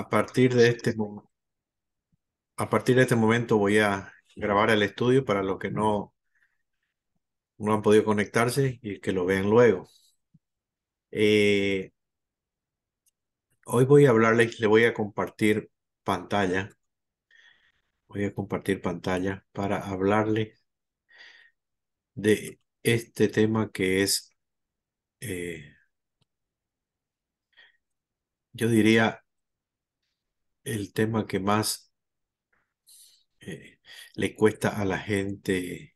A partir de este momento, a partir de este momento voy a grabar el estudio para los que no, no han podido conectarse y que lo vean luego. Eh, hoy voy a hablarles, le voy a compartir pantalla. Voy a compartir pantalla para hablarles de este tema que es, eh, yo diría, el tema que más eh, le cuesta a la gente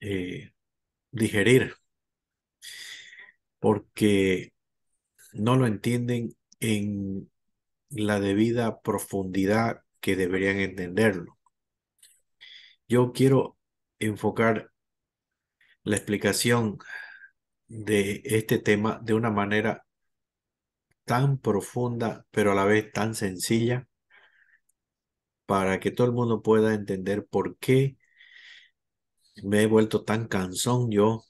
eh, digerir, porque no lo entienden en la debida profundidad que deberían entenderlo. Yo quiero enfocar la explicación de este tema de una manera tan profunda, pero a la vez tan sencilla, para que todo el mundo pueda entender por qué me he vuelto tan cansón yo,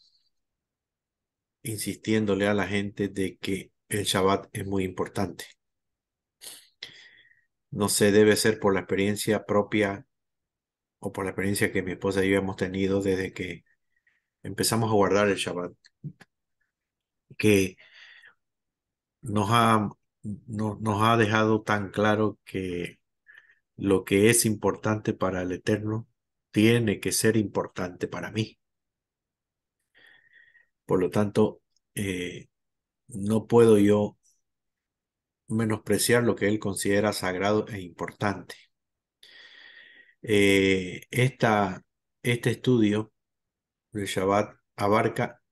insistiéndole a la gente de que el Shabbat es muy importante. No se debe ser por la experiencia propia o por la experiencia que mi esposa y yo hemos tenido desde que empezamos a guardar el Shabbat. Que nos ha, nos ha dejado tan claro que lo que es importante para el Eterno tiene que ser importante para mí. Por lo tanto, eh, no puedo yo menospreciar lo que él considera sagrado e importante. Eh, esta, este estudio del Shabbat abarca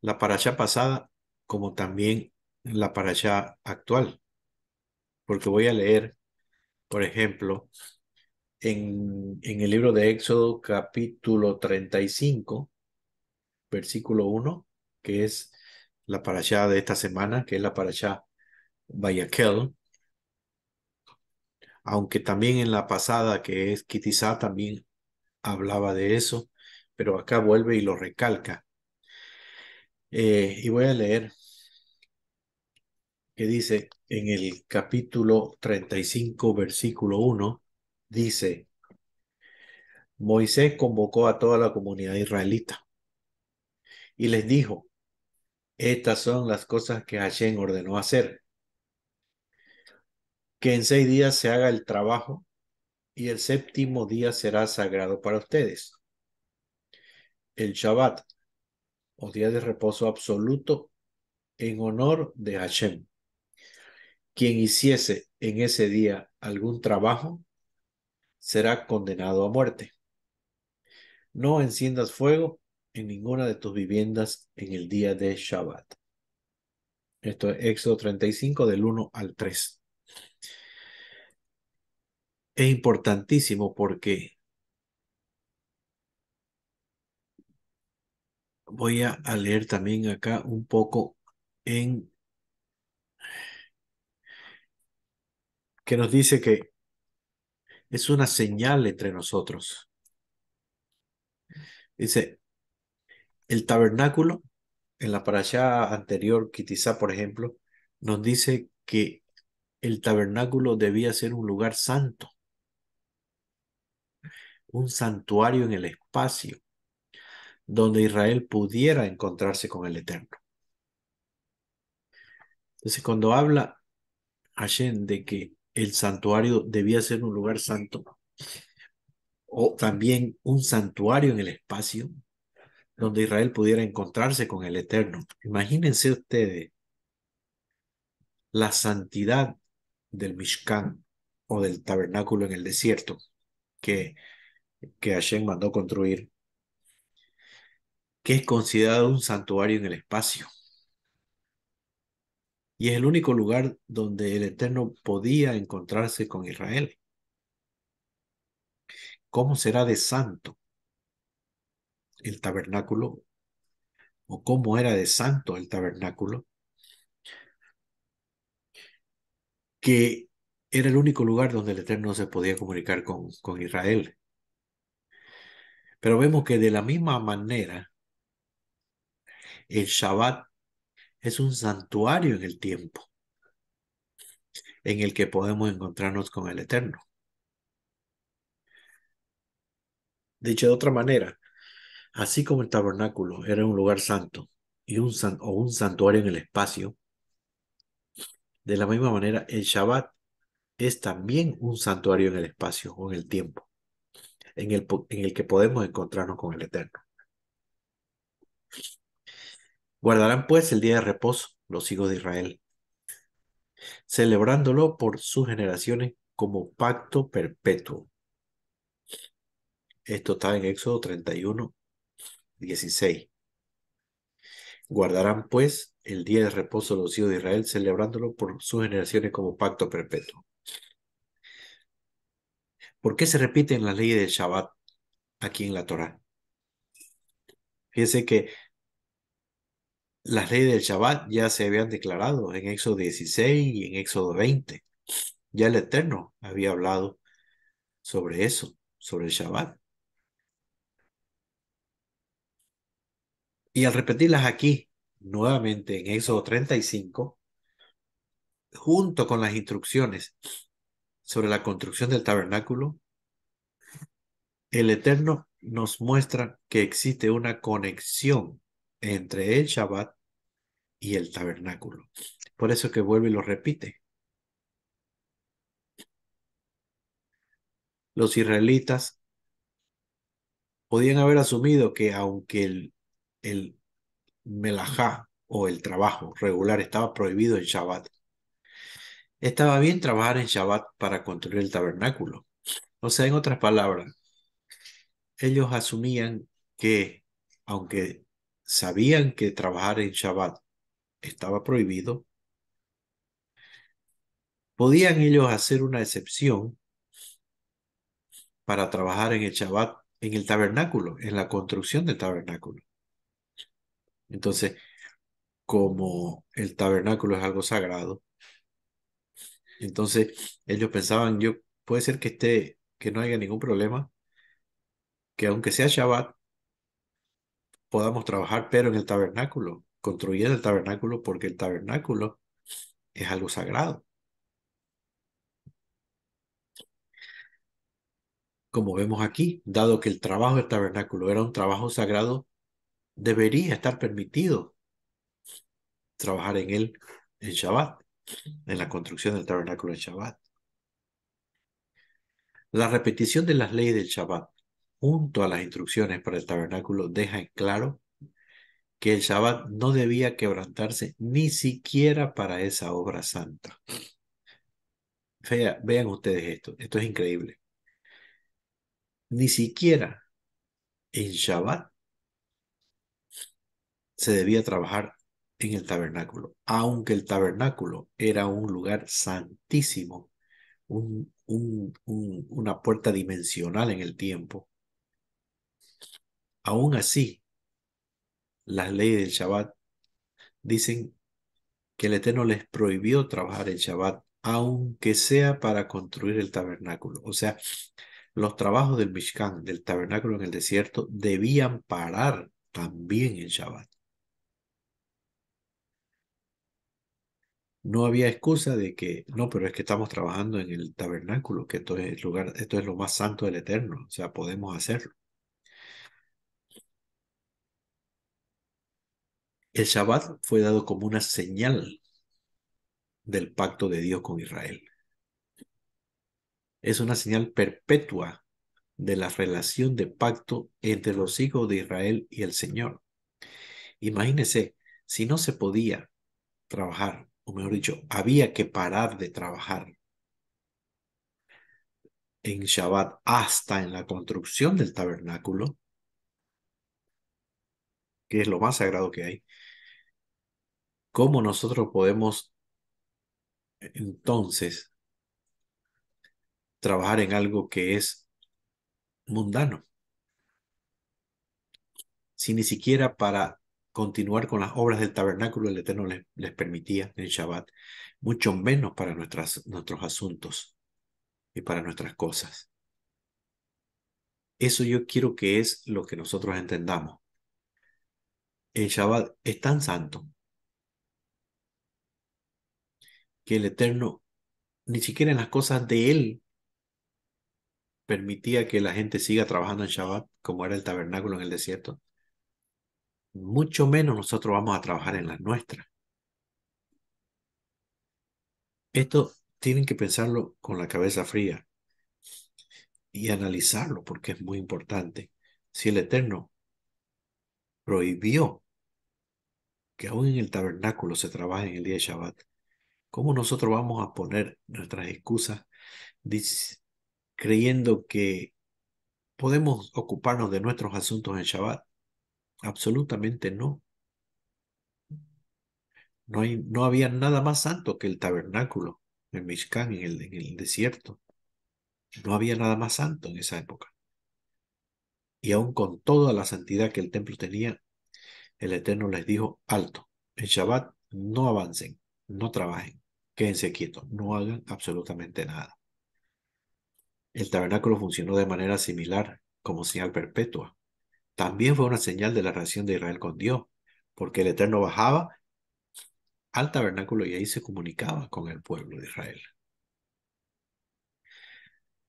la parasha pasada como también la parasha actual, porque voy a leer, por ejemplo, en, el libro de Éxodo capítulo 35, versículo 1, que es la parasha de esta semana, que es la parasha Bayakel, aunque también en la pasada, que es Kitizá, también hablaba de eso, pero acá vuelve y lo recalca. Eh, y voy a leer que dice en el capítulo 35, versículo 1, dice, Moisés convocó a toda la comunidad israelita y les dijo, estas son las cosas que Hashem ordenó hacer. Que en seis días se haga el trabajo y el séptimo día será sagrado para ustedes. El Shabbat, o día de reposo absoluto, en honor de Hashem. Quien hiciese en ese día algún trabajo será condenado a muerte. No enciendas fuego en ninguna de tus viviendas en el día de Shabbat. Esto es Éxodo 35 del 1 al 3. Es importantísimo porque voy a leer también acá un poco en nos dice que es una señal entre nosotros. Dice, el tabernáculo, en la parasha anterior, quizá por ejemplo, nos dice que el tabernáculo debía ser un lugar santo, un santuario en el espacio, donde Israel pudiera encontrarse con el Eterno. Entonces, cuando habla Hashem de que el santuario debía ser un lugar santo o también un santuario en el espacio donde Israel pudiera encontrarse con el Eterno. Imagínense ustedes la santidad del Mishkan o del tabernáculo en el desierto que, que Hashem mandó construir, que es considerado un santuario en el espacio y es el único lugar donde el Eterno podía encontrarse con Israel. ¿Cómo será de santo el tabernáculo? ¿O cómo era de santo el tabernáculo? Que era el único lugar donde el Eterno se podía comunicar con, Israel. Pero vemos que de la misma manera, el Shabbat es un santuario en el tiempo en el que podemos encontrarnos con el Eterno. Dicho de otra manera, así como el tabernáculo era un lugar santo y un o un santuario en el espacio, de la misma manera el Shabbat es también un santuario en el espacio o en el tiempo, en el, en el que podemos encontrarnos con el Eterno. Guardarán pues el día de reposo los hijos de Israel, celebrándolo por sus generaciones como pacto perpetuo. Esto está en Éxodo 31, 16. Guardarán pues el día de reposo los hijos de Israel, celebrándolo por sus generaciones como pacto perpetuo. ¿Por qué se repiten las leyes del Shabbat aquí en la Torá? Fíjense que las leyes del Shabbat ya se habían declarado en Éxodo 16 y en Éxodo 20. Ya el Eterno había hablado sobre eso, sobre el Shabbat. Y al repetirlas aquí, nuevamente en Éxodo 35, junto con las instrucciones sobre la construcción del tabernáculo, el Eterno nos muestra que existe una conexión entre el Shabbat y el tabernáculo. Por eso que vuelve y lo repite. Los israelitas podían haber asumido que aunque el, el melajá o el trabajo regular estaba prohibido en Shabbat, estaba bien trabajar en Shabbat para construir el tabernáculo. O sea, en otras palabras, ellos asumían que aunque sabían que trabajar en Shabbat estaba prohibido, podían ellos hacer una excepción para trabajar en el Shabbat, en el tabernáculo, en la construcción del tabernáculo. Entonces, como el tabernáculo es algo sagrado, entonces ellos pensaban, yo puede ser que esté, que no haya ningún problema, que aunque sea Shabbat, podamos trabajar, pero en el tabernáculo, Construir el tabernáculo, porque el tabernáculo es algo sagrado. Como vemos aquí, dado que el trabajo del tabernáculo era un trabajo sagrado, debería estar permitido trabajar en él en Shabbat, en la construcción del tabernáculo en Shabbat. La repetición de las leyes del Shabbat junto a las instrucciones para el tabernáculo, deja en claro que el Shabbat no debía quebrantarse ni siquiera para esa obra santa. vean ustedes esto, esto es increíble. Ni siquiera en Shabbat se debía trabajar en el tabernáculo, aunque el tabernáculo era un lugar santísimo, un, una puerta dimensional en el tiempo Aún así, las leyes del Shabbat dicen que el Eterno les prohibió trabajar el Shabbat, aunque sea para construir el tabernáculo. O sea, los trabajos del Mishkan, del tabernáculo en el desierto, debían parar también el Shabbat. No había excusa de que, no, pero es que estamos trabajando en el tabernáculo, que esto es, el lugar, esto es lo más santo del Eterno, o sea, podemos hacerlo. El Shabbat fue dado como una señal del pacto de Dios con Israel. Es una señal perpetua de la relación de pacto entre los hijos de Israel y el Señor. Imagínese, si no se podía trabajar, o mejor dicho, había que parar de trabajar en Shabbat hasta en la construcción del tabernáculo, que es lo más sagrado que hay, ¿Cómo nosotros podemos entonces trabajar en algo que es mundano? Si ni siquiera para continuar con las obras del tabernáculo el Eterno les, permitía en Shabbat, mucho menos para nuestros asuntos y para nuestras cosas. Eso yo quiero que es lo que nosotros entendamos. El Shabbat es tan santo, que el Eterno, ni siquiera en las cosas de Él, permitía que la gente siga trabajando en Shabbat, como era el tabernáculo en el desierto. Mucho menos nosotros vamos a trabajar en las nuestras. Esto tienen que pensarlo con la cabeza fría y analizarlo porque es muy importante. Si el Eterno prohibió que aún en el tabernáculo se trabaje en el día de Shabbat, ¿Cómo nosotros vamos a poner nuestras excusas creyendo que podemos ocuparnos de nuestros asuntos en Shabbat? Absolutamente no. No, hay, no había nada más santo que el tabernáculo en Mishkan, el, en el desierto. No había nada más santo en esa época. Y aún con toda la santidad que el templo tenía, el Eterno les dijo, alto, en Shabbat no avancen, no trabajen quédense quietos, no hagan absolutamente nada. El tabernáculo funcionó de manera similar como señal perpetua. También fue una señal de la relación de Israel con Dios, porque el Eterno bajaba al tabernáculo y ahí se comunicaba con el pueblo de Israel.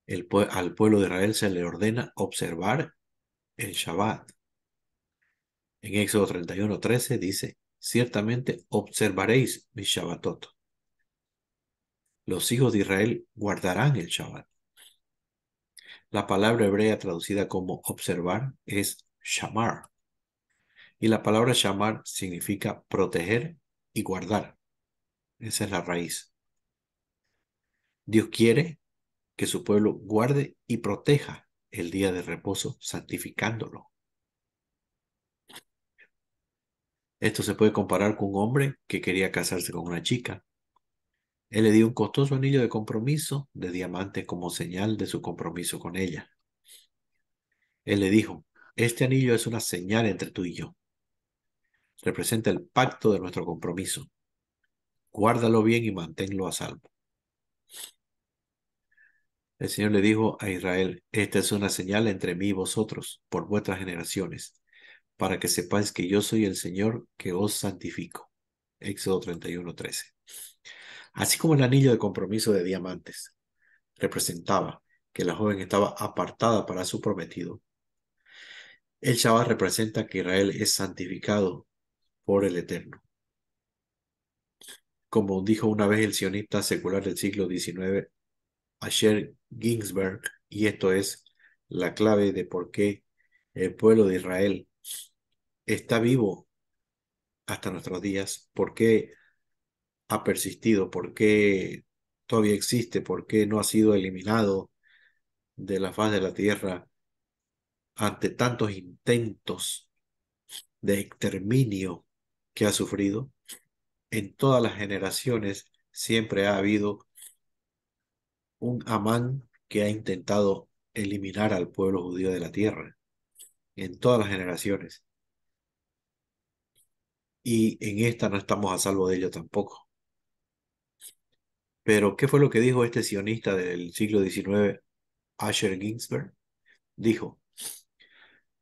El, al pueblo de Israel se le ordena observar el Shabbat. En Éxodo 31, 13 dice, ciertamente observaréis mi Shabbatot los hijos de Israel guardarán el Shabbat. La palabra hebrea traducida como observar es shamar. Y la palabra shamar significa proteger y guardar. Esa es la raíz. Dios quiere que su pueblo guarde y proteja el día de reposo, santificándolo. Esto se puede comparar con un hombre que quería casarse con una chica él le dio un costoso anillo de compromiso de diamante como señal de su compromiso con ella. Él le dijo, este anillo es una señal entre tú y yo. Representa el pacto de nuestro compromiso. Guárdalo bien y manténlo a salvo. El Señor le dijo a Israel, esta es una señal entre mí y vosotros, por vuestras generaciones, para que sepáis que yo soy el Señor que os santifico. Éxodo 31, 13 así como el anillo de compromiso de diamantes. Representaba que la joven estaba apartada para su prometido. El Shabbat representa que Israel es santificado por el Eterno. Como dijo una vez el sionista secular del siglo XIX, Asher Ginsberg, y esto es la clave de por qué el pueblo de Israel está vivo hasta nuestros días, por qué ha persistido, por qué todavía existe, por qué no ha sido eliminado de la faz de la tierra ante tantos intentos de exterminio que ha sufrido. En todas las generaciones siempre ha habido un Amán que ha intentado eliminar al pueblo judío de la tierra, en todas las generaciones. Y en esta no estamos a salvo de ello tampoco. Pero, ¿qué fue lo que dijo este sionista del siglo XIX, Asher Ginsberg? Dijo,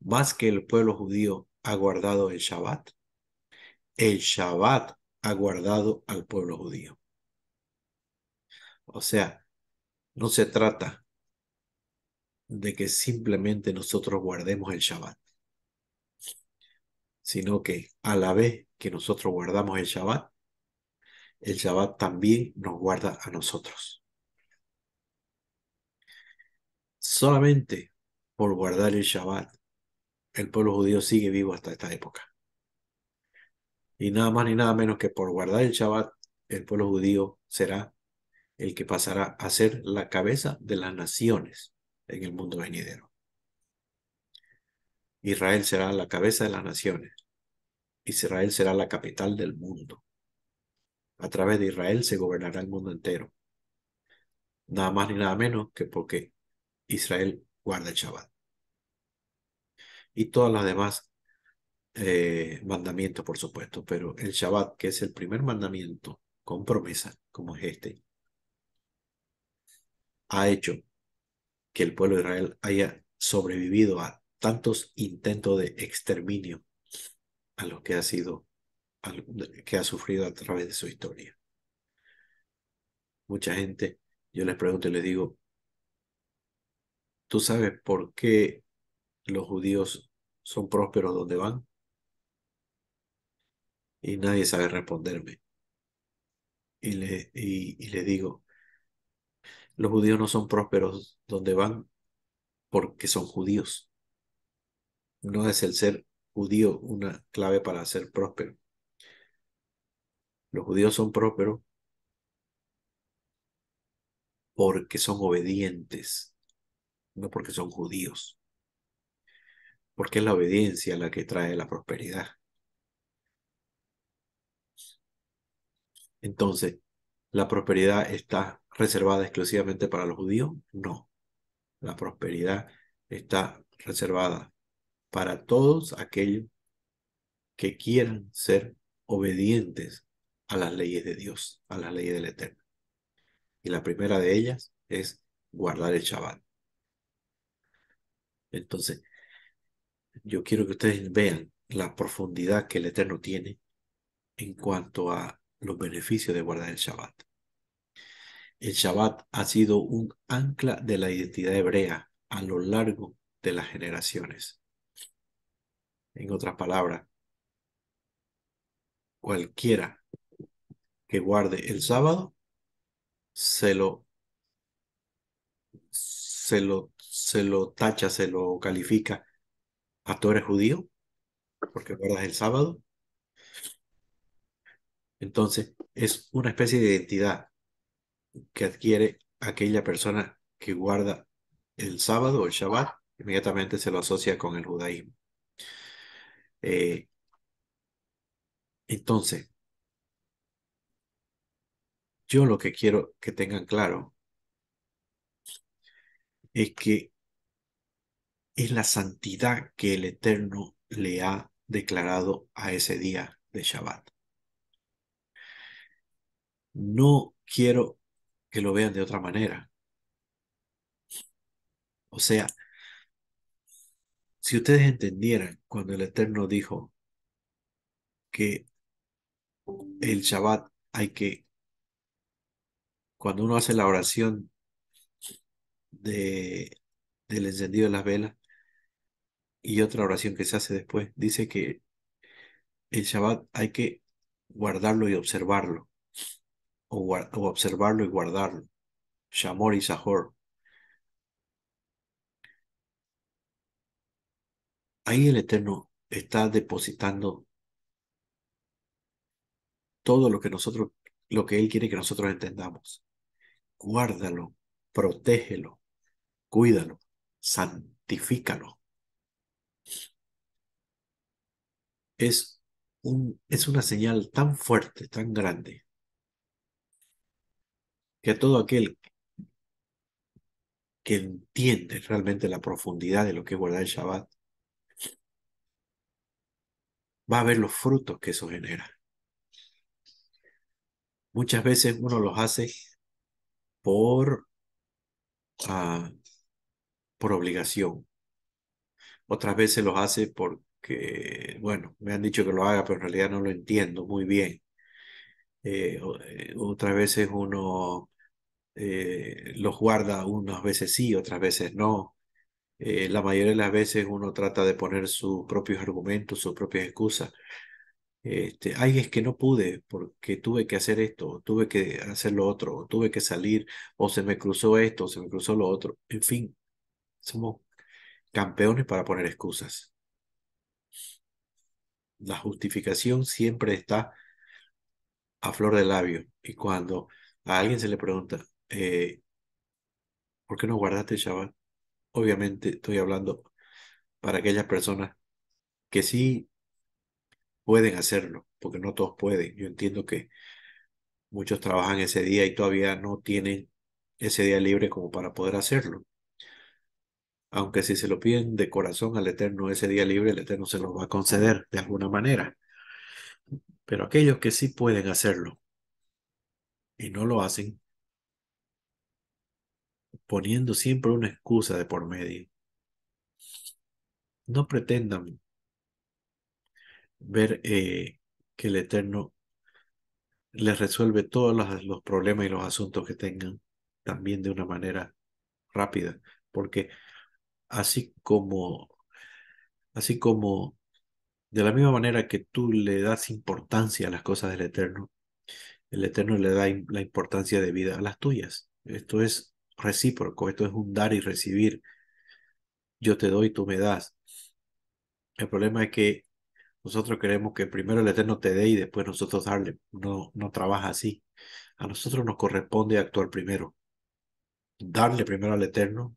más que el pueblo judío ha guardado el Shabbat, el Shabbat ha guardado al pueblo judío. O sea, no se trata de que simplemente nosotros guardemos el Shabbat, sino que a la vez que nosotros guardamos el Shabbat, el Shabbat también nos guarda a nosotros. Solamente por guardar el Shabbat, el pueblo judío sigue vivo hasta esta época. Y nada más ni nada menos que por guardar el Shabbat, el pueblo judío será el que pasará a ser la cabeza de las naciones en el mundo venidero. Israel será la cabeza de las naciones. Israel será la capital del mundo. A través de Israel se gobernará el mundo entero. Nada más ni nada menos que porque Israel guarda el Shabbat. Y todas las demás eh, mandamientos, por supuesto, pero el Shabbat, que es el primer mandamiento con promesa, como es este, ha hecho que el pueblo de Israel haya sobrevivido a tantos intentos de exterminio a los que ha sido que ha sufrido a través de su historia. Mucha gente, yo les pregunto y les digo, ¿tú sabes por qué los judíos son prósperos donde van? Y nadie sabe responderme. Y le, y le digo, los judíos no son prósperos donde van porque son judíos. No es el ser judío una clave para ser próspero. Los judíos son prósperos porque son obedientes, no porque son judíos. Porque es la obediencia la que trae la prosperidad. Entonces, ¿la prosperidad está reservada exclusivamente para los judíos? No. La prosperidad está reservada para todos aquellos que quieran ser obedientes a las leyes de Dios, a las leyes del Eterno. Y la primera de ellas es guardar el Shabbat. Entonces, yo quiero que ustedes vean la profundidad que el Eterno tiene en cuanto a los beneficios de guardar el Shabbat. El Shabbat ha sido un ancla de la identidad hebrea a lo largo de las generaciones. En otras palabras, cualquiera que guarde el sábado, se lo, se lo, se lo tacha, se lo califica a tú eres judío, porque guardas el sábado. Entonces, es una especie de identidad que adquiere aquella persona que guarda el sábado o el Shabbat, inmediatamente se lo asocia con el judaísmo. Eh, entonces, yo lo que quiero que tengan claro es que es la santidad que el Eterno le ha declarado a ese día de Shabbat. No quiero que lo vean de otra manera. O sea, si ustedes entendieran cuando el Eterno dijo que el Shabbat hay que cuando uno hace la oración de, del encendido de las velas y otra oración que se hace después, dice que el Shabbat hay que guardarlo y observarlo, o, o observarlo y guardarlo, Shamor y Sahor. Ahí el Eterno está depositando todo lo que nosotros, lo que Él quiere que nosotros entendamos guárdalo, protégelo, cuídalo, santifícalo. Es, un, es una señal tan fuerte, tan grande, que todo aquel que entiende realmente la profundidad de lo que es guardar el Shabbat, va a ver los frutos que eso genera. Muchas veces uno los hace por, ah, por obligación. Otras veces los hace porque, bueno, me han dicho que lo haga, pero en realidad no lo entiendo muy bien. Eh, eh, otras veces uno eh, los guarda unas veces sí, otras veces no. la mayoría de las veces uno trata de poner sus propios argumentos, sus propias excusas, este, ay, es que no pude porque tuve que hacer esto, tuve que hacer lo otro, tuve que salir, o se me cruzó esto, o se me cruzó lo otro. En fin, somos campeones para poner excusas. La justificación siempre está a flor de labio. Y cuando a alguien se le pregunta, eh, ¿por qué no guardaste Shabbat? Obviamente estoy hablando para aquellas personas que sí pueden hacerlo, porque no todos pueden. Yo entiendo que muchos trabajan ese día y todavía no tienen ese día libre como para poder hacerlo. Aunque si se lo piden de corazón al Eterno ese día libre, el Eterno se los va a conceder de alguna manera. Pero aquellos que sí pueden hacerlo y no lo hacen, poniendo siempre una excusa de por medio, no pretendan ver eh, que el Eterno le resuelve todos los, los, problemas y los asuntos que tengan también de una manera rápida, porque así como, así como de la misma manera que tú le das importancia a las cosas del Eterno, el Eterno le da la importancia de vida a las tuyas. Esto es recíproco, esto es un dar y recibir. Yo te doy, tú me das. El problema es que nosotros queremos que primero el Eterno te dé y después nosotros darle. No, no trabaja así. A nosotros nos corresponde actuar primero. Darle primero al Eterno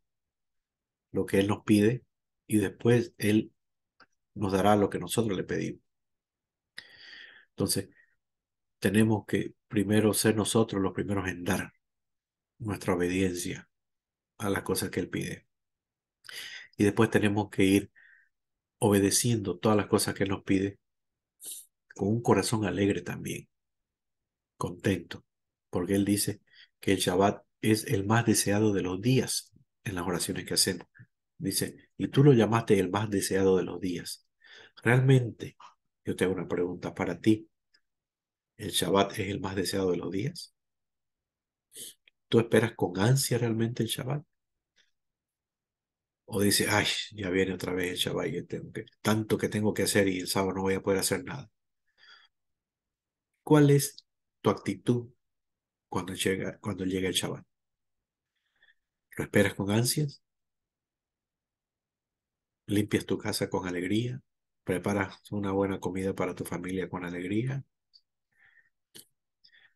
lo que Él nos pide y después Él nos dará lo que nosotros le pedimos. Entonces, tenemos que primero ser nosotros los primeros en dar nuestra obediencia a las cosas que Él pide. Y después tenemos que ir obedeciendo todas las cosas que nos pide, con un corazón alegre también, contento, porque Él dice que el Shabbat es el más deseado de los días en las oraciones que hacemos. Dice, y tú lo llamaste el más deseado de los días. Realmente, yo tengo una pregunta para ti. ¿El Shabbat es el más deseado de los días? ¿Tú esperas con ansia realmente el Shabbat? o dice, ay, ya viene otra vez el Shabbat, yo tengo tanto que tengo que hacer y el sábado no voy a poder hacer nada. ¿Cuál es tu actitud cuando llega, cuando llega el Shabbat? ¿Lo esperas con ansias? ¿Limpias tu casa con alegría? ¿Preparas una buena comida para tu familia con alegría?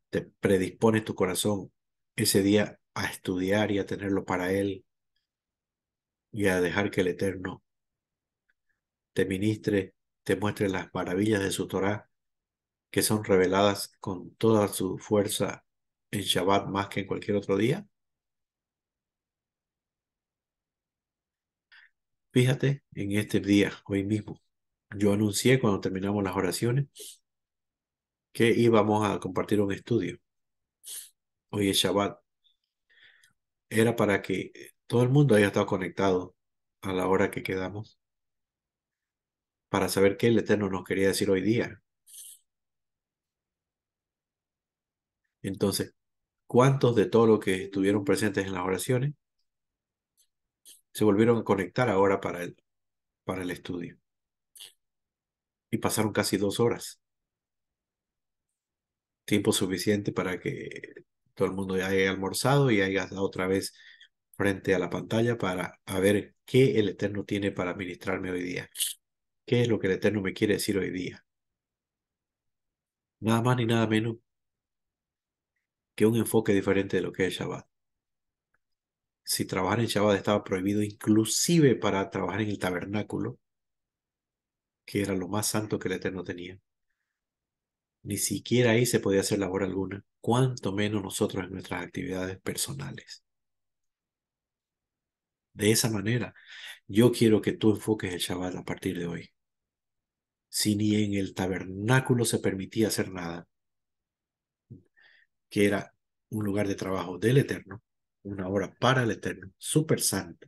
¿Te predispones tu corazón ese día a estudiar y a tenerlo para Él y a dejar que el Eterno te ministre, te muestre las maravillas de su Torá, que son reveladas con toda su fuerza en Shabbat más que en cualquier otro día? Fíjate en este día, hoy mismo. Yo anuncié cuando terminamos las oraciones que íbamos a compartir un estudio. Hoy es Shabbat. Era para que todo el mundo haya estado conectado a la hora que quedamos para saber qué el Eterno nos quería decir hoy día. Entonces, ¿cuántos de todos los que estuvieron presentes en las oraciones se volvieron a conectar ahora para el, para el estudio? Y pasaron casi dos horas. Tiempo suficiente para que todo el mundo ya haya almorzado y haya otra vez frente a la pantalla para ver qué el Eterno tiene para ministrarme hoy día. ¿Qué es lo que el Eterno me quiere decir hoy día? Nada más ni nada menos que un enfoque diferente de lo que es Shabbat. Si trabajar en Shabbat estaba prohibido inclusive para trabajar en el tabernáculo, que era lo más santo que el Eterno tenía. Ni siquiera ahí se podía hacer labor alguna, cuanto menos nosotros en nuestras actividades personales de esa manera, yo quiero que tú enfoques el Shabbat a partir de hoy. Si ni en el tabernáculo se permitía hacer nada, que era un lugar de trabajo del Eterno, una obra para el Eterno, súper santo.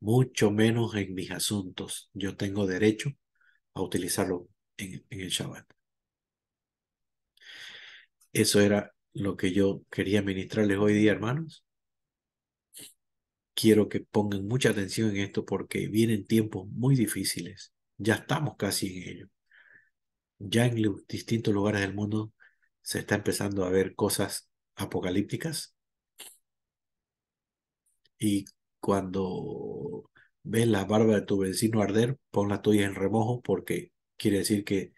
Mucho menos en mis asuntos, yo tengo derecho a utilizarlo en, en el Shabbat. Eso era lo que yo quería ministrarles hoy día, hermanos quiero que pongan mucha atención en esto porque vienen tiempos muy difíciles. Ya estamos casi en ello. Ya en distintos lugares del mundo se está empezando a ver cosas apocalípticas. Y cuando ves la barba de tu vecino arder, pon la tuya en remojo porque quiere decir que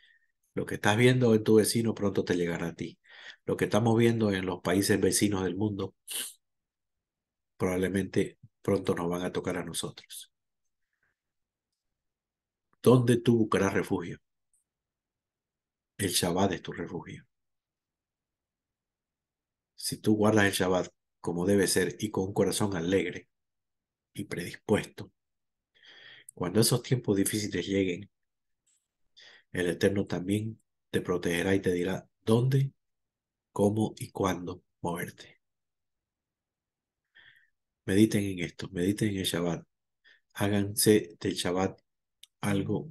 lo que estás viendo en tu vecino pronto te llegará a ti. Lo que estamos viendo en los países vecinos del mundo probablemente pronto nos van a tocar a nosotros. ¿Dónde tú buscarás refugio? El Shabbat es tu refugio. Si tú guardas el Shabbat como debe ser y con un corazón alegre y predispuesto, cuando esos tiempos difíciles lleguen, el Eterno también te protegerá y te dirá dónde, cómo y cuándo moverte. Mediten en esto, mediten en el Shabbat. Háganse del Shabbat algo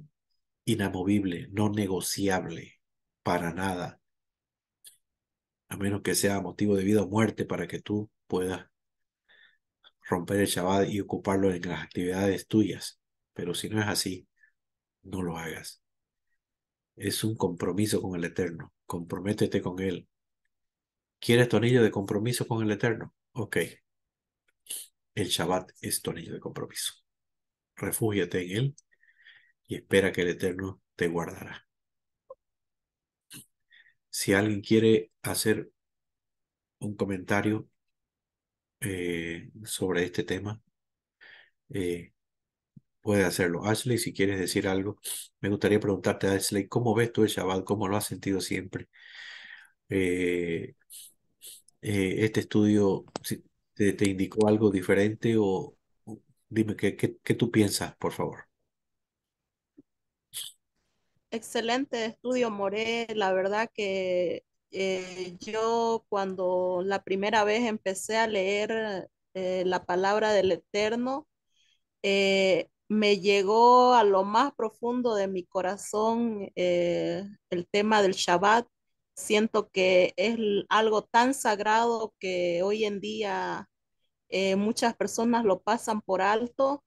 inamovible, no negociable, para nada. A menos que sea motivo de vida o muerte para que tú puedas romper el Shabbat y ocuparlo en las actividades tuyas. Pero si no es así, no lo hagas. Es un compromiso con el Eterno. Comprométete con Él. ¿Quieres tu de compromiso con el Eterno? Ok, el Shabbat es tu anillo de compromiso. Refúgiate en él y espera que el Eterno te guardará. Si alguien quiere hacer un comentario eh, sobre este tema, eh, puede hacerlo. Ashley, si quieres decir algo, me gustaría preguntarte, a Ashley, ¿cómo ves tú el Shabbat? ¿Cómo lo has sentido siempre? Eh, este estudio, te, indicó algo diferente o dime qué, tú piensas, por favor. Excelente estudio, More. La verdad que eh, yo cuando la primera vez empecé a leer eh, la palabra del Eterno, eh, me llegó a lo más profundo de mi corazón el tema del Shabbat siento que es algo tan sagrado que hoy en día eh, muchas personas lo pasan por alto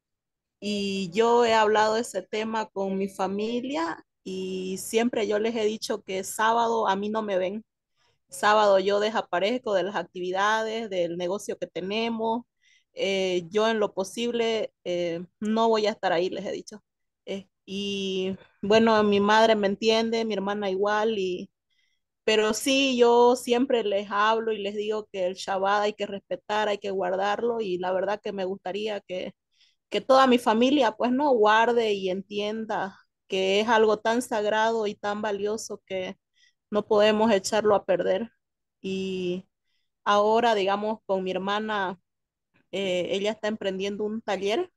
y yo he hablado de ese tema con mi familia y siempre yo les he dicho que sábado a mí no me ven. Sábado yo desaparezco de las actividades, del negocio que tenemos. Eh, yo en lo posible eh, no voy a estar ahí, les he dicho. y bueno, mi madre me entiende, mi hermana igual y pero sí, yo siempre les hablo y les digo que el Shabbat hay que respetar, hay que guardarlo y la verdad que me gustaría que, que toda mi familia pues no guarde y entienda que es algo tan sagrado y tan valioso que no podemos echarlo a perder. Y ahora, digamos, con mi hermana, eh, ella está emprendiendo un taller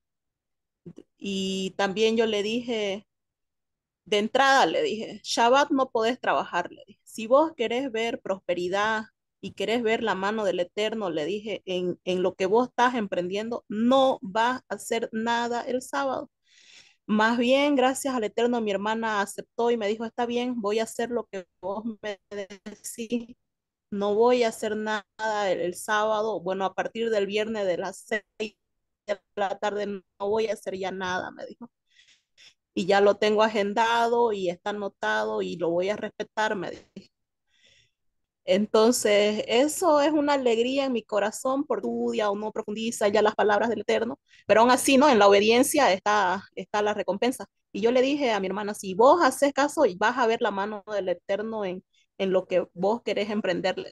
y también yo le dije, de entrada le dije, Shabbat no podés trabajar, le dije si vos querés ver prosperidad y querés ver la mano del Eterno, le dije, en, en lo que vos estás emprendiendo, no vas a hacer nada el sábado. Más bien, gracias al Eterno, mi hermana aceptó y me dijo, está bien, voy a hacer lo que vos me decís. No voy a hacer nada el, el sábado. Bueno, a partir del viernes de las seis de la tarde no voy a hacer ya nada, me dijo y ya lo tengo agendado y está anotado y lo voy a respetar, me Entonces, eso es una alegría en mi corazón por duda o no profundiza ya las palabras del Eterno, pero aún así, ¿no? En la obediencia está, está la recompensa. Y yo le dije a mi hermana, si vos haces caso y vas a ver la mano del Eterno en, en lo que vos querés emprenderle.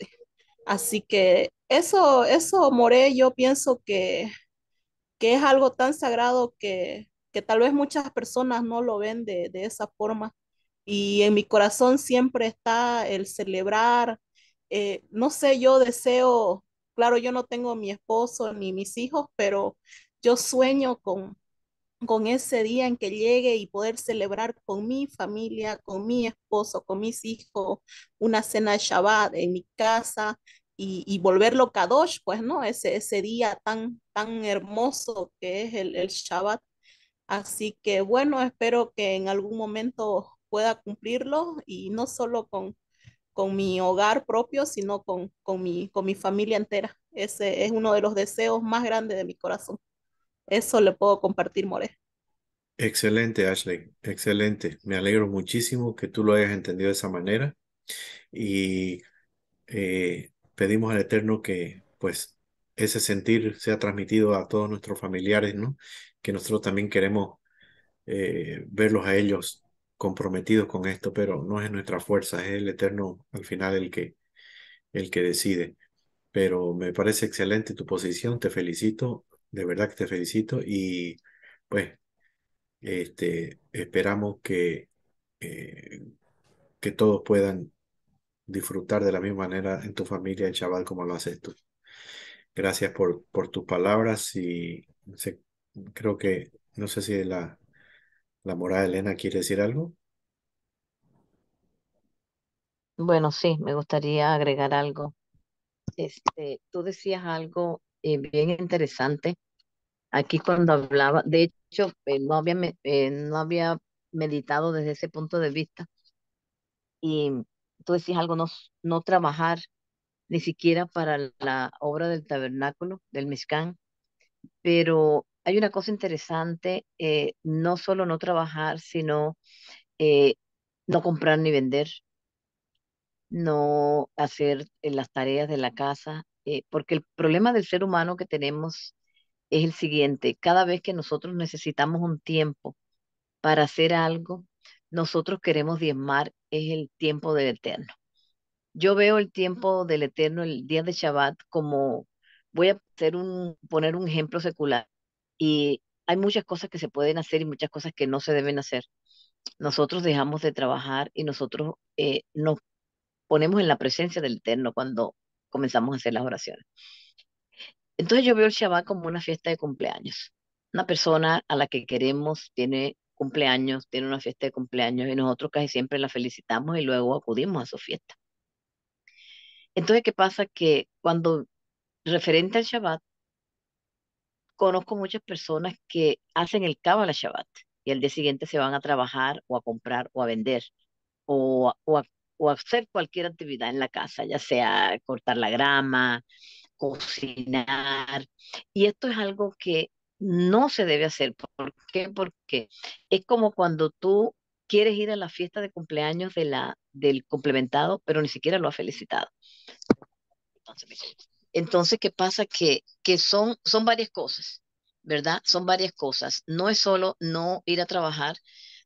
Así que eso, eso, More, yo pienso que, que es algo tan sagrado que, que tal vez muchas personas no lo ven de, esa forma. Y en mi corazón siempre está el celebrar. Eh, no sé, yo deseo, claro, yo no tengo mi esposo ni mis hijos, pero yo sueño con, con ese día en que llegue y poder celebrar con mi familia, con mi esposo, con mis hijos, una cena de Shabbat en mi casa y, y volverlo Kadosh, pues, ¿no? Ese, ese día tan, tan hermoso que es el, el Shabbat. Así que bueno, espero que en algún momento pueda cumplirlo y no solo con, con mi hogar propio, sino con, mi, con mi familia entera. Ese es uno de los deseos más grandes de mi corazón. Eso le puedo compartir, More. Excelente, Ashley. Excelente. Me alegro muchísimo que tú lo hayas entendido de esa manera. Y eh, pedimos al Eterno que pues ese sentir sea transmitido a todos nuestros familiares, ¿no? que nosotros también queremos eh, verlos a ellos comprometidos con esto, pero no es nuestra fuerza, es el Eterno al final el que, el que decide. Pero me parece excelente tu posición, te felicito, de verdad que te felicito y pues este, esperamos que, eh, que todos puedan disfrutar de la misma manera en tu familia el chaval como lo haces tú. Gracias por, por tus palabras y se, creo que, no sé si la, la morada Elena quiere decir algo. Bueno, sí, me gustaría agregar algo. Este, tú decías algo eh, bien interesante. Aquí cuando hablaba, de hecho, eh, no había, eh, no había meditado desde ese punto de vista. Y tú decías algo, no, no trabajar ni siquiera para la obra del tabernáculo, del Mishkan. pero hay una cosa interesante, eh, no solo no trabajar, sino eh, no comprar ni vender, no hacer eh, las tareas de la casa, porque el problema del ser humano que tenemos es el siguiente, cada vez que nosotros necesitamos un tiempo para hacer algo, nosotros queremos diezmar, es el tiempo del eterno. Yo veo el tiempo del eterno, el día de Shabbat, como, voy a hacer un, poner un ejemplo secular, y hay muchas cosas que se pueden hacer y muchas cosas que no se deben hacer. Nosotros dejamos de trabajar y nosotros eh, nos ponemos en la presencia del Eterno cuando comenzamos a hacer las oraciones. Entonces yo veo el Shabbat como una fiesta de cumpleaños. Una persona a la que queremos tiene cumpleaños, tiene una fiesta de cumpleaños y nosotros casi siempre la felicitamos y luego acudimos a su fiesta. Entonces, ¿qué pasa? Que cuando referente al Shabbat, conozco muchas personas que hacen el Kabbalah Shabbat y al día siguiente se van a trabajar o a comprar o a vender o, o, a, hacer cualquier actividad en la casa, ya sea cortar la grama, cocinar. Y esto es algo que no se debe hacer. ¿Por qué? Porque es como cuando tú quieres ir a la fiesta de cumpleaños de la, del complementado, pero ni siquiera lo ha felicitado. Entonces, entonces, ¿qué pasa? Que, que son, son varias cosas, ¿verdad? Son varias cosas. No es solo no ir a trabajar,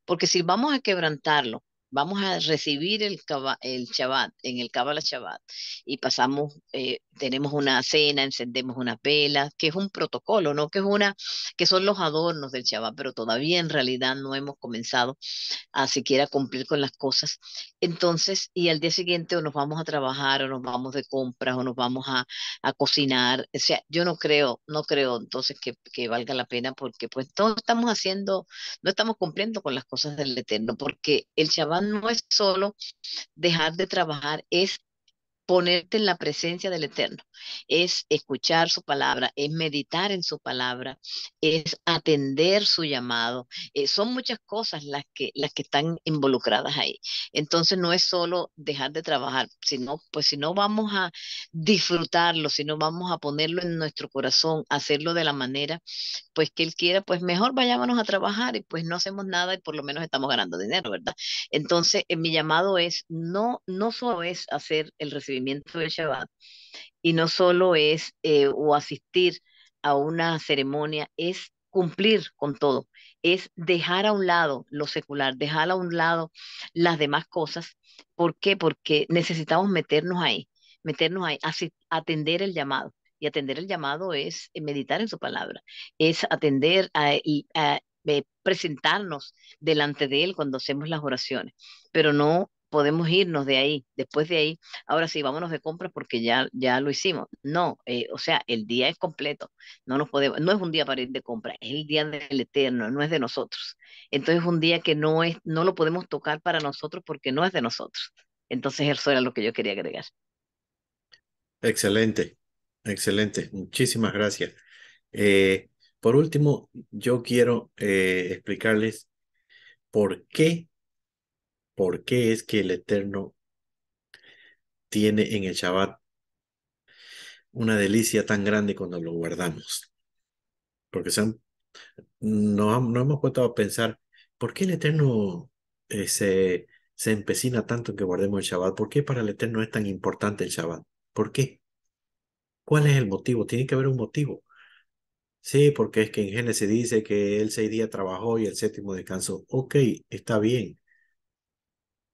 porque si vamos a quebrantarlo, vamos a recibir el, el Shabbat, en el Kabbalah Shabbat, y pasamos eh, tenemos una cena, encendemos una velas, que es un protocolo, ¿no? Que es una, que son los adornos del Shabbat, pero todavía en realidad no hemos comenzado a siquiera cumplir con las cosas. Entonces, y al día siguiente o nos vamos a trabajar, o nos vamos de compras, o nos vamos a, a cocinar. O sea, yo no creo, no creo entonces que, que valga la pena, porque pues no estamos haciendo, no estamos cumpliendo con las cosas del Eterno, porque el Shabbat no es solo dejar de trabajar, es ponerte en la presencia del Eterno, es escuchar su palabra, es meditar en su palabra, es atender su llamado. Eh, son muchas cosas las que, las que están involucradas ahí. Entonces no es solo dejar de trabajar, sino, pues si no vamos a disfrutarlo, si no vamos a ponerlo en nuestro corazón, hacerlo de la manera pues que Él quiera, pues mejor vayámonos a trabajar y pues no hacemos nada y por lo menos estamos ganando dinero, ¿verdad? Entonces eh, mi llamado es, no, no solo es hacer el recibimiento, del Shabbat. Y no solo es eh, o asistir a una ceremonia, es cumplir con todo, es dejar a un lado lo secular, dejar a un lado las demás cosas. ¿Por Porque necesitamos meternos ahí, meternos ahí, así atender el llamado. Y atender el llamado es eh, meditar en su palabra, es atender y, a, eh, presentarnos delante de Él cuando hacemos las oraciones, pero no podemos irnos de ahí, después de ahí, ahora sí, vámonos de compras porque ya, ya lo hicimos. No, eh, o sea, el día es completo, no nos podemos, no es un día para ir de compras, es el día del Eterno, no es de nosotros. Entonces es un día que no es, no lo podemos tocar para nosotros porque no es de nosotros. Entonces eso era lo que yo quería agregar. Excelente, excelente, muchísimas gracias. Eh, por último, yo quiero eh, explicarles por qué por qué es que el Eterno tiene en el Shabbat una delicia tan grande cuando lo guardamos. Porque nos no, hemos puesto a pensar, ¿por qué el Eterno eh, se, se empecina tanto en que guardemos el Shabbat? ¿Por qué para el Eterno es tan importante el Shabbat? ¿Por qué? ¿Cuál es el motivo? Tiene que haber un motivo. Sí, porque es que en Génesis dice que él seis días trabajó y el séptimo descansó. Ok, está bien.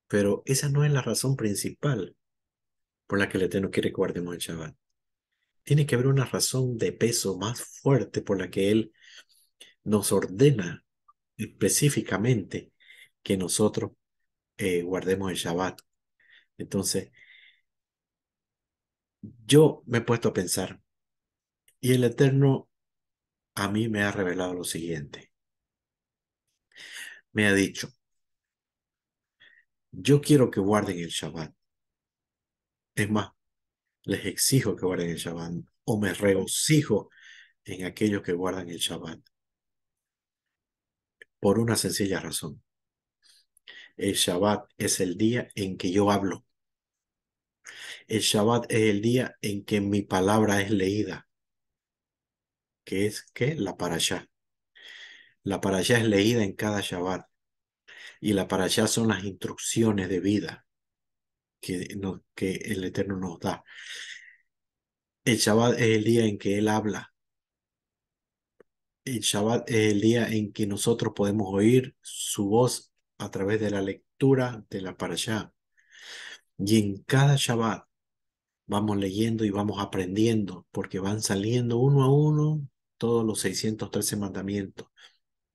Pero esa no es la razón principal por la que el Eterno quiere que guardemos el Shabbat. Tiene que haber una razón de peso más fuerte por la que Él nos ordena específicamente que nosotros eh, guardemos el Shabbat. Entonces, yo me he puesto a pensar y el Eterno a mí me ha revelado lo siguiente. Me ha dicho, yo quiero que guarden el Shabbat. Es más, les exijo que guarden el Shabbat o me regocijo en aquellos que guardan el Shabbat. Por una sencilla razón. El Shabbat es el día en que yo hablo. El Shabbat es el día en que mi palabra es leída, ¿Qué es que la parashá. La parashá es leída en cada Shabbat. Y la parashá son las instrucciones de vida que, que el Eterno nos da. El Shabbat es el día en que Él habla. El Shabbat es el día en que nosotros podemos oír su voz a través de la lectura de la parashá. Y en cada Shabbat vamos leyendo y vamos aprendiendo, porque van saliendo uno a uno todos los 613 mandamientos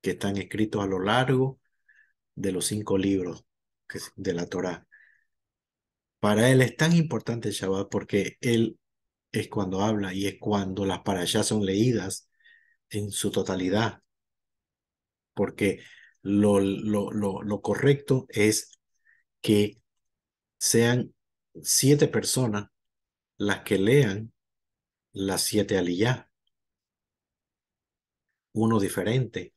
que están escritos a lo largo de los cinco libros de la Torá. Para él es tan importante el Shabbat porque él es cuando habla y es cuando las parashas son leídas en su totalidad. Porque lo, lo, lo correcto es que sean siete personas las que lean las siete aliyah, uno diferente,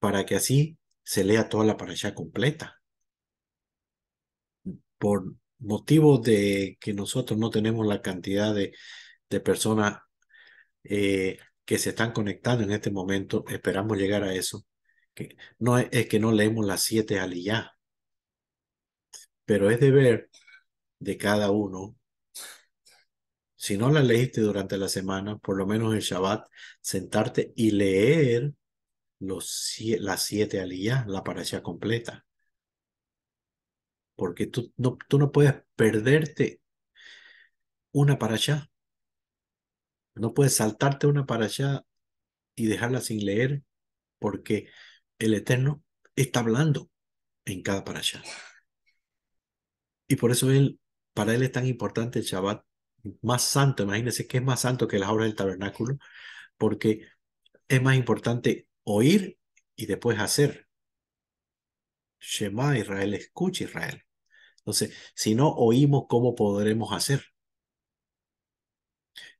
para que así se lea toda la parasha completa. Por motivos de que nosotros no tenemos la cantidad de, de personas eh, que se están conectando en este momento, esperamos llegar a eso. Que no es, que no leemos las siete aliyah, pero es deber de cada uno. Si no la leíste durante la semana, por lo menos el Shabbat, sentarte y leer los, las siete alías la parasha completa. Porque tú no, tú no puedes perderte una allá No puedes saltarte una allá y dejarla sin leer porque el Eterno está hablando en cada allá Y por eso él, para él es tan importante el Shabbat más santo. Imagínense que es más santo que las obras del tabernáculo porque es más importante oír y después hacer. Shema Israel, escucha Israel. Entonces, si no oímos, ¿cómo podremos hacer?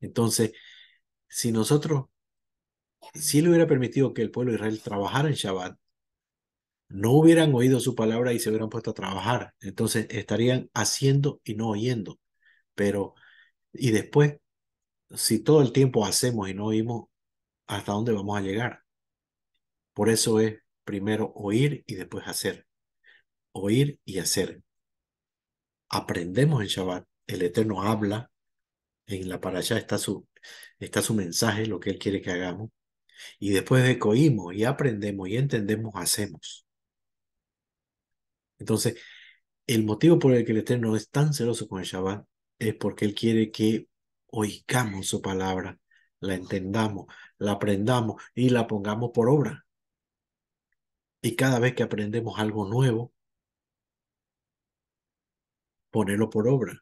Entonces, si nosotros, si le hubiera permitido que el pueblo de Israel trabajara en Shabbat, no hubieran oído su palabra y se hubieran puesto a trabajar. Entonces estarían haciendo y no oyendo. Pero, y después, si todo el tiempo hacemos y no oímos, ¿hasta dónde vamos a llegar? Por eso es primero oír y después hacer. Oír y hacer. Aprendemos en Shabbat. El Eterno habla. En la para está su, está su mensaje, lo que Él quiere que hagamos. Y después de que oímos y aprendemos y entendemos, hacemos. Entonces, el motivo por el que el Eterno es tan celoso con el Shabbat es porque Él quiere que oigamos su palabra, la entendamos, la aprendamos y la pongamos por obra. Y cada vez que aprendemos algo nuevo, ponerlo por obra.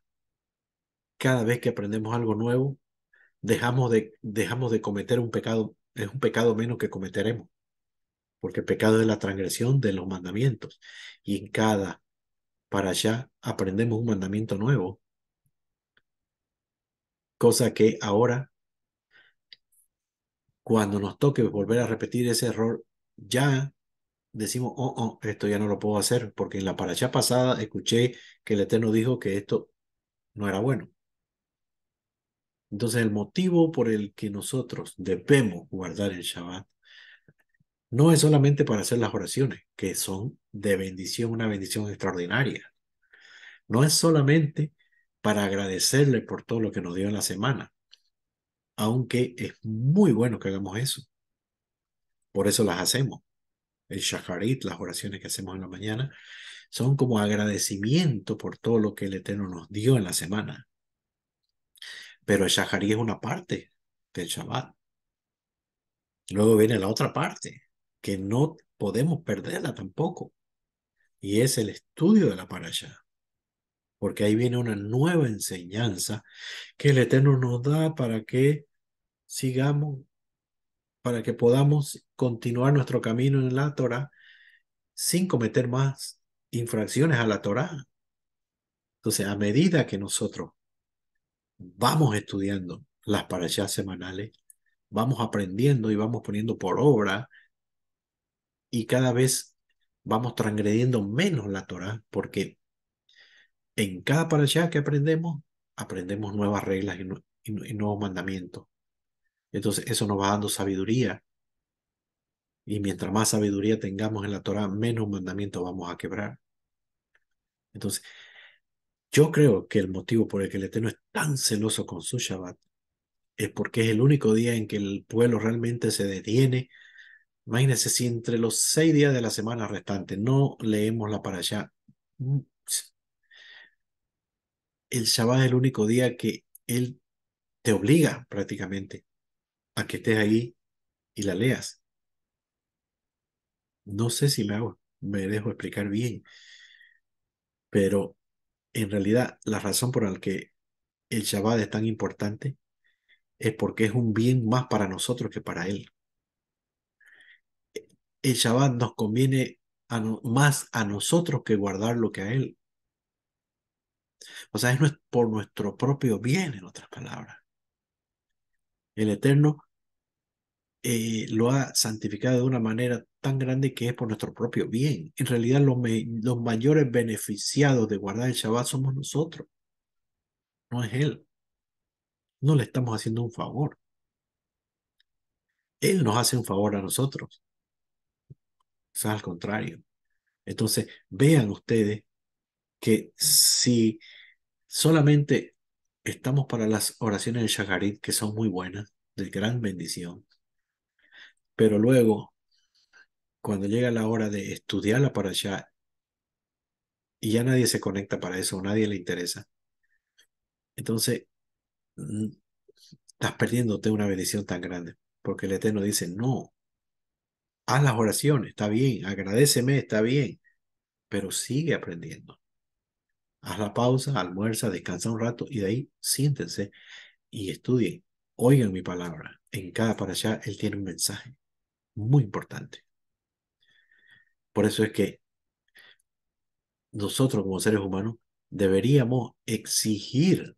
Cada vez que aprendemos algo nuevo, dejamos de, dejamos de cometer un pecado, es un pecado menos que cometeremos, porque el pecado es la transgresión de los mandamientos. Y en cada para allá aprendemos un mandamiento nuevo, cosa que ahora, cuando nos toque volver a repetir ese error, ya decimos, oh, oh, esto ya no lo puedo hacer, porque en la paracha pasada escuché que el Eterno dijo que esto no era bueno. Entonces el motivo por el que nosotros debemos guardar el Shabbat no es solamente para hacer las oraciones, que son de bendición, una bendición extraordinaria. No es solamente para agradecerle por todo lo que nos dio en la semana, aunque es muy bueno que hagamos eso. Por eso las hacemos el shaharit, las oraciones que hacemos en la mañana, son como agradecimiento por todo lo que el Eterno nos dio en la semana. Pero el shaharit es una parte del Shabbat. Luego viene la otra parte, que no podemos perderla tampoco, y es el estudio de la parasha. Porque ahí viene una nueva enseñanza que el Eterno nos da para que sigamos para que podamos continuar nuestro camino en la Torah sin cometer más infracciones a la Torah. Entonces, a medida que nosotros vamos estudiando las parashas semanales, vamos aprendiendo y vamos poniendo por obra y cada vez vamos transgrediendo menos la Torah porque en cada parashá que aprendemos, aprendemos nuevas reglas y nuevos mandamientos. Entonces eso nos va dando sabiduría. Y mientras más sabiduría tengamos en la Torah, menos mandamiento vamos a quebrar. Entonces, yo creo que el motivo por el que el Eterno es tan celoso con su Shabbat es porque es el único día en que el pueblo realmente se detiene. Imagínense si entre los seis días de la semana restante no leemos la para allá. Mm, el Shabbat es el único día que él te obliga prácticamente a que estés ahí y la leas. No sé si me hago, me dejo explicar bien, pero en realidad la razón por la que el Shabbat es tan importante es porque es un bien más para nosotros que para él. El Shabbat nos conviene más a nosotros que guardarlo que a él. O sea, es por nuestro propio bien, en otras palabras. El Eterno eh, lo ha santificado de una manera tan grande que es por nuestro propio bien. En realidad los, mayores beneficiados de guardar el Shabbat somos nosotros, no es Él. No le estamos haciendo un favor. Él nos hace un favor a nosotros. O sea, al contrario. Entonces, vean ustedes que si solamente estamos para las oraciones de Shagarit, que son muy buenas, de gran bendición, pero luego, cuando llega la hora de estudiar la allá, y ya nadie se conecta para eso, nadie le interesa, entonces mm, estás perdiéndote una bendición tan grande, porque el Eterno dice, no, haz las oraciones, está bien, agradeceme, está bien, pero sigue aprendiendo. Haz la pausa, almuerza, descansa un rato y de ahí siéntense y estudien. Oigan mi palabra. En cada para allá Él tiene un mensaje muy importante. Por eso es que nosotros como seres humanos deberíamos exigir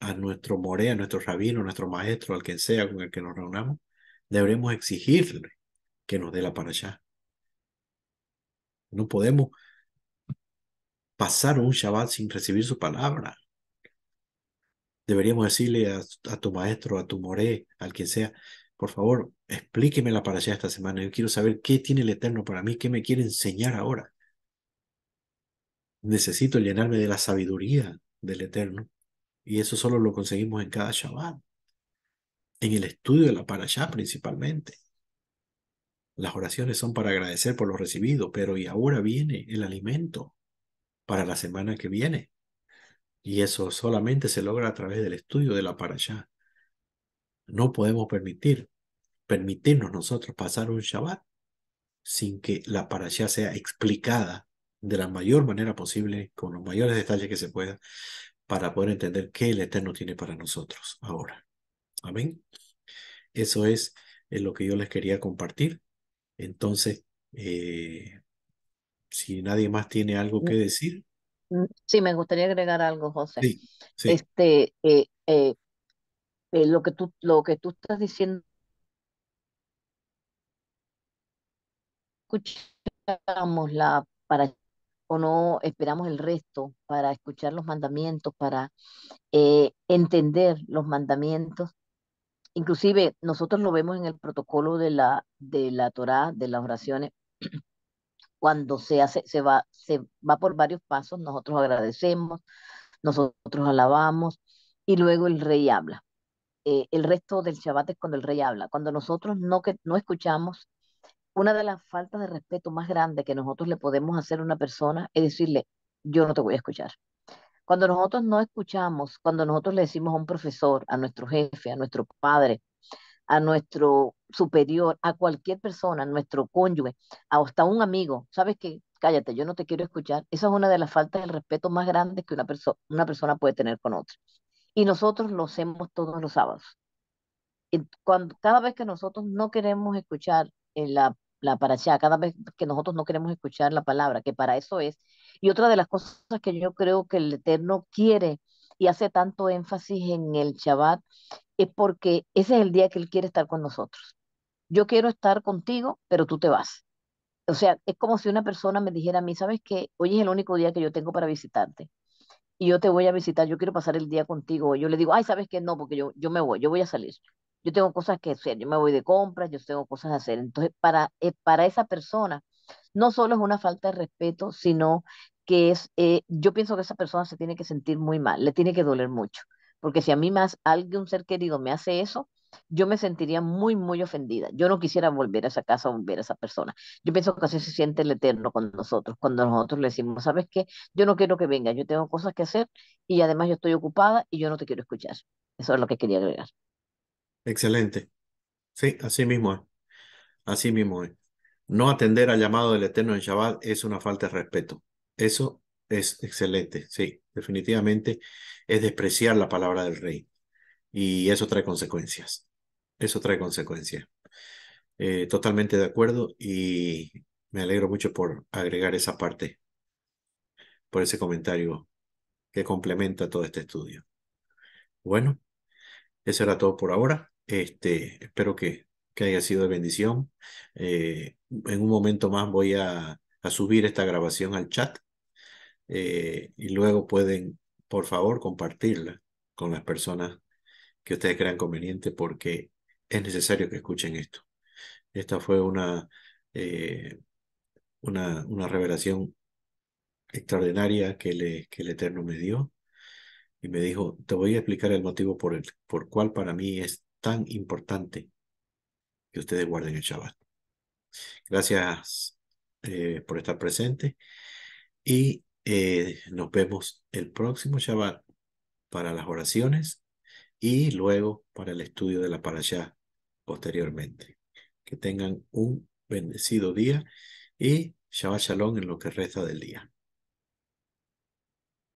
a nuestro morea, a nuestro rabino, a nuestro maestro, al quien sea con el que nos reunamos, deberemos exigirle que nos dé la para allá. No podemos pasar un Shabbat sin recibir su palabra. Deberíamos decirle a, tu maestro, a tu moré, al quien sea, por favor, explíqueme la parashá esta semana. Yo quiero saber qué tiene el Eterno para mí, qué me quiere enseñar ahora. Necesito llenarme de la sabiduría del Eterno. Y eso solo lo conseguimos en cada Shabbat. En el estudio de la parashá principalmente. Las oraciones son para agradecer por lo recibido, pero y ahora viene el alimento para la semana que viene. Y eso solamente se logra a través del estudio de la parashá. No podemos permitir, permitirnos nosotros pasar un Shabbat sin que la parashá sea explicada de la mayor manera posible, con los mayores detalles que se pueda, para poder entender qué el Eterno tiene para nosotros ahora. Amén. Eso es eh, lo que yo les quería compartir. Entonces, eh, si nadie más tiene algo que mm. decir. Mm, sí, me gustaría agregar algo, José. Este, eh, eh, lo, que tú, lo que tú estás diciendo escuchamos la para o no esperamos el resto para escuchar los mandamientos, para eh, entender los mandamientos. Inclusive nosotros lo vemos en el protocolo de la, de la Torá, de las oraciones, cuando se hace, se va, se va por varios pasos, nosotros agradecemos, nosotros alabamos y luego el rey habla. Eh, el resto del Shabbat es cuando el rey habla. Cuando nosotros no, que, no escuchamos, una de las faltas de respeto más grandes que nosotros le podemos hacer a una persona es decirle, yo no te voy a escuchar. Cuando nosotros no escuchamos, cuando nosotros le decimos a un profesor, a nuestro jefe, a nuestro padre, a nuestro superior, a cualquier persona, a nuestro cónyuge, hasta un amigo, ¿sabes qué? Cállate, yo no te quiero escuchar. Esa es una de las faltas de respeto más grandes que una, una persona puede tener con otra. Y nosotros lo hacemos todos los sábados. cuando, cada vez que nosotros no queremos escuchar eh, la, la cada vez que nosotros no queremos escuchar la palabra, que para eso es. Y otra de las cosas que yo creo que el Eterno quiere y hace tanto énfasis en el Shabbat es porque ese es el día que Él quiere estar con nosotros. Yo quiero estar contigo, pero tú te vas. O sea, es como si una persona me dijera a mí, ¿sabes qué? Hoy es el único día que yo tengo para visitarte y yo te voy a visitar, yo quiero pasar el día contigo. Yo le digo, ay, ¿sabes qué? No, porque yo, yo me voy, yo voy a salir. Yo tengo cosas que hacer, yo me voy de compras, yo tengo cosas que hacer. Entonces, para, eh, para esa persona, no solo es una falta de respeto, sino que es, eh, yo pienso que esa persona se tiene que sentir muy mal, le tiene que doler mucho. Porque si a mí más alguien, un ser querido, me hace eso, yo me sentiría muy, muy ofendida. Yo no quisiera volver a esa casa, o volver a esa persona. Yo pienso que así se siente el Eterno con nosotros, cuando nosotros le decimos, ¿sabes qué? Yo no quiero que venga, yo tengo cosas que hacer y además yo estoy ocupada y yo no te quiero escuchar. Eso es lo que quería agregar. Excelente. Sí, así mismo es. Así mismo es. No atender al llamado del Eterno en Shabbat es una falta de respeto. Eso es excelente, sí, definitivamente es despreciar la palabra del rey y eso trae consecuencias eso trae consecuencias. Eh, totalmente de acuerdo y me alegro mucho por agregar esa parte, por ese comentario que complementa todo este estudio. Bueno, eso era todo por ahora. Este, espero que, haya sido de bendición. Eh, en un momento más voy a, subir esta grabación al chat eh, y luego pueden, por favor, compartirla con las personas que ustedes crean conveniente porque es necesario que escuchen esto. Esta fue una, eh, una, una, revelación extraordinaria que, le, que el Eterno me dio y me dijo, te voy a explicar el motivo por el por cual para mí es tan importante que ustedes guarden el Shabbat. Gracias eh, por estar presente y eh, nos vemos el próximo Shabbat para las oraciones y luego para el estudio de la parashá posteriormente. Que tengan un bendecido día y Shabbat Shalom en lo que resta del día.